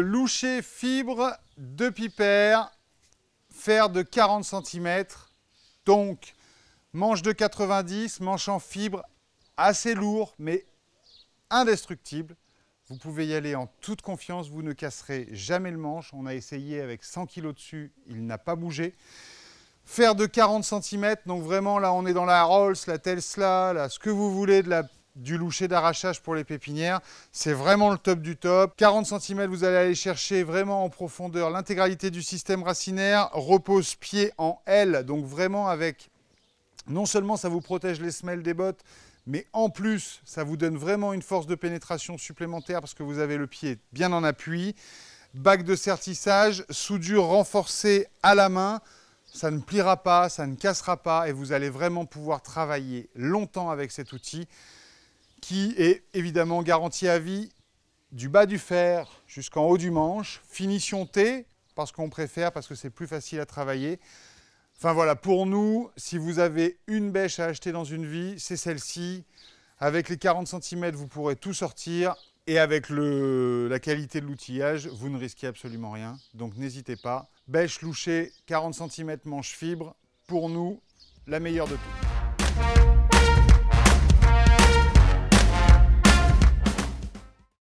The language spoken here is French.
loucher fibre de Piper, fer de 40 cm. Donc, manche de 90, manche en fibre, assez lourd, mais indestructible. Vous pouvez y aller en toute confiance, vous ne casserez jamais le manche. On a essayé avec 100 kg dessus, il n'a pas bougé. Fer de 40 cm, donc vraiment là on est dans la Rolls, la Tesla, là, ce que vous voulez de la du loucher d'arrachage pour les pépinières. C'est vraiment le top du top. 40 cm, vous allez aller chercher vraiment en profondeur l'intégralité du système racinaire. Repose pied en L, donc vraiment avec... Non seulement ça vous protège les semelles des bottes, mais en plus, ça vous donne vraiment une force de pénétration supplémentaire parce que vous avez le pied bien en appui. Bac de sertissage, soudure renforcée à la main. Ça ne pliera pas, ça ne cassera pas et vous allez vraiment pouvoir travailler longtemps avec cet outil qui est évidemment garantie à vie du bas du fer jusqu'en haut du manche, finition T, parce qu'on préfère, parce que c'est plus facile à travailler. Enfin voilà, pour nous, si vous avez une bêche à acheter dans une vie, c'est celle-ci. Avec les 40 cm, vous pourrez tout sortir. Et avec la qualité de l'outillage, vous ne risquez absolument rien. Donc n'hésitez pas. Bêche louchée, 40 cm manche fibre. Pour nous, la meilleure de toutes.